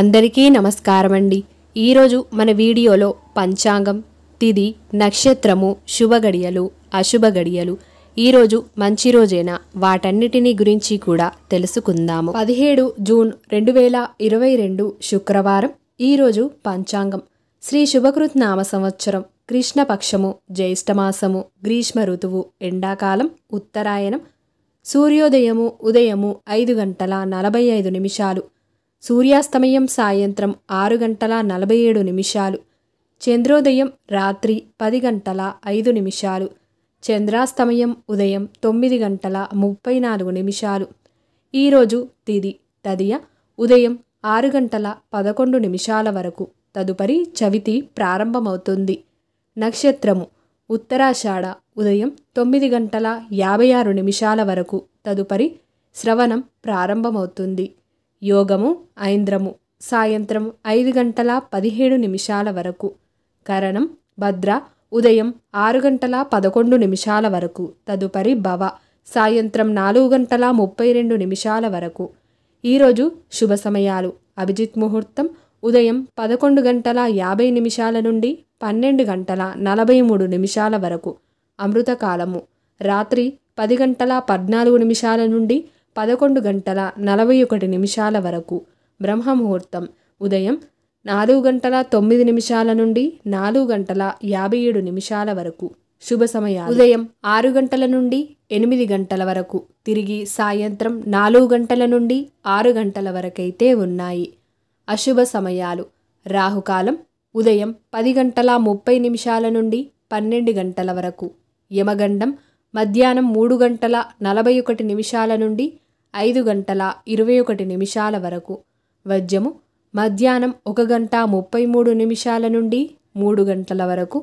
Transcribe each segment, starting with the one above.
అందరికీ నమస్కారం అండి ఈరోజు మన వీడియోలో పంచాంగం తిది నక్షత్రము శుభగడియలు అశుభ గడియలు ఈరోజు మంచి రోజేనా వాటన్నిటినీ గురించి కూడా తెలుసుకుందాము పదిహేడు జూన్ రెండు వేల ఇరవై రెండు శుక్రవారం ఈరోజు పంచాంగం శ్రీ శుభకృత్ నామ సంవత్సరం కృష్ణపక్షము జ్యేష్ఠమాసము గ్రీష్మ ఋతువు ఎండాకాలం ఉత్తరాయణం సూర్యోదయము ఉదయము ఐదు గంటల నలభై ఐదు నిమిషాలు సూర్యాస్తమయం సాయంత్రం ఆరు గంటల నలభై ఏడు నిమిషాలు చంద్రోదయం రాత్రి పది గంటల ఐదు నిమిషాలు చంద్రాస్తమయం ఉదయం తొమ్మిది గంటల ముప్పై నాలుగు నిమిషాలు ఈరోజు తిది తదియ ఉదయం ఆరు గంటల పదకొండు నిమిషాల వరకు తదుపరి చవితి ప్రారంభమవుతుంది నక్షత్రము ఉత్తరాషాఢ ఉదయం తొమ్మిది గంటల యాభై ఆరు నిమిషాల వరకు తదుపరి శ్రవణం ప్రారంభమవుతుంది యోగము ఐంద్రము సాయంత్రం ఐదు గంటల పదిహేడు నిమిషాల వరకు కరణం భద్ర ఉదయం ఆరు గంటల పదకొండు నిమిషాల వరకు తదుపరి భవ సాయంత్రం నాలుగు గంటల ముప్పై రెండు నిమిషాల వరకు ఈరోజు శుభ సమయాలు అభిజిత్ ముహూర్తం ఉదయం పదకొండు గంటల యాభై నిమిషాల నుండి పన్నెండు గంటల నలభై మూడు నిమిషాల వరకు అమృతకాలము రాత్రి పది గంటల పద్నాలుగు నిమిషాల నుండి పదకొండు గంటల నలభై ఒకటి నిమిషాల వరకు బ్రహ్మముహూర్తం ఉదయం నాలుగు గంటల తొమ్మిది నిమిషాల నుండి నాలుగు గంటల యాభై ఏడు నిమిషాల వరకు శుభ సమయాలు ఉదయం ఆరు గంటల నుండి ఎనిమిది గంటల వరకు తిరిగి సాయంత్రం నాలుగు గంటల నుండి ఆరు గంటల వరకైతే ఉన్నాయి అశుభ సమయాలు రాహుకాలం ఉదయం పది గంటల ముప్పై నిమిషాల నుండి పన్నెండు గంటల వరకు యమగండం మధ్యాహ్నం మూడు గంటల నలభై ఒకటి నిమిషాల నుండి ఐదు గంటల ఇరవై ఒకటి నిమిషాల వరకు వజ్యము మధ్యాహ్నం ఒక గంట ముప్పై మూడు నిమిషాల నుండి మూడు గంటల వరకు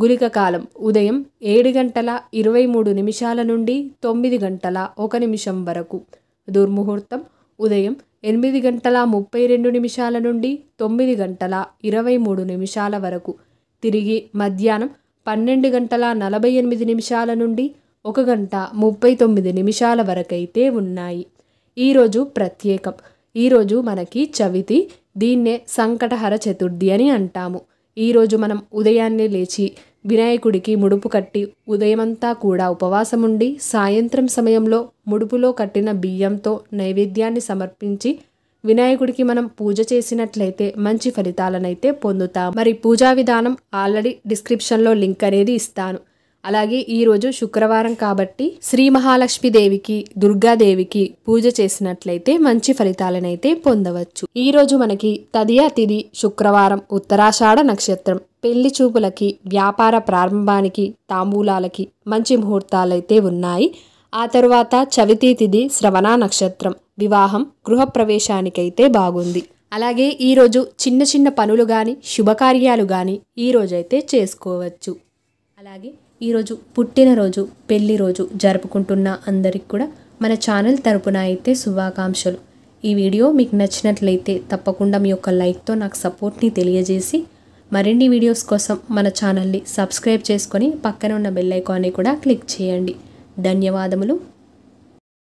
గులిక కాలం ఉదయం ఏడు గంటల ఇరవై మూడు నిమిషాల నుండి తొమ్మిది గంటల ఒక నిమిషం వరకు దుర్ముహూర్తం ఉదయం ఎనిమిది గంటల ముప్పై రెండు నిమిషాల నుండి తొమ్మిది గంటల ఇరవై మూడు నిమిషాల వరకు తిరిగి మధ్యాహ్నం పన్నెండు గంటల నలభై ఎనిమిది నిమిషాల నుండి ఒక గంట ముప్పై తొమ్మిది నిమిషాల వరకైతే ఉన్నాయి ఈరోజు ప్రత్యేకం ఈరోజు మనకి చవితి దీన్నే సంకటహర చతుర్థి అని అంటాము ఈరోజు మనం ఉదయాన్నే లేచి వినాయకుడికి ముడుపు కట్టి ఉదయమంతా కూడా ఉపవాసముండి సాయంత్రం సమయంలో ముడుపులో కట్టిన బియ్యంతో నైవేద్యాన్ని సమర్పించి వినాయకుడికి మనం పూజ చేసినట్లయితే మంచి ఫలితాలనైతే పొందుతాం మరి పూజా విధానం ఆల్రెడీ డిస్క్రిప్షన్లో లింక్ అనేది ఇస్తాను అలాగే ఈరోజు శుక్రవారం కాబట్టి శ్రీ మహాలక్ష్మీదేవికి దుర్గాదేవికి పూజ చేసినట్లయితే మంచి ఫలితాలనైతే పొందవచ్చు ఈరోజు మనకి తదియా తిది శుక్రవారం ఉత్తరాషాఢ నక్షత్రం పెళ్లి చూపులకి వ్యాపార ప్రారంభానికి తాంబూలాలకి మంచి ముహూర్తాలైతే ఉన్నాయి ఆ తరువాత చవితి తిది శ్రవణ నక్షత్రం వివాహం గృహప్రవేశానికైతే బాగుంది అలాగే ఈరోజు చిన్న చిన్న పనులు కానీ శుభకార్యాలు కానీ ఈరోజైతే చేసుకోవచ్చు అలాగే ఈరోజు పుట్టినరోజు పెళ్లి రోజు జరుపుకుంటున్న అందరికి కూడా మన ఛానల్ తరపున అయితే శుభాకాంక్షలు ఈ వీడియో మీకు నచ్చినట్లయితే తప్పకుండా మీ యొక్క లైక్తో నాకు సపోర్ట్ని తెలియజేసి మరిన్ని వీడియోస్ కోసం మన ఛానల్ని సబ్స్క్రైబ్ చేసుకొని పక్కన ఉన్న బెల్లైకాన్ని కూడా క్లిక్ చేయండి ధన్యవాదములు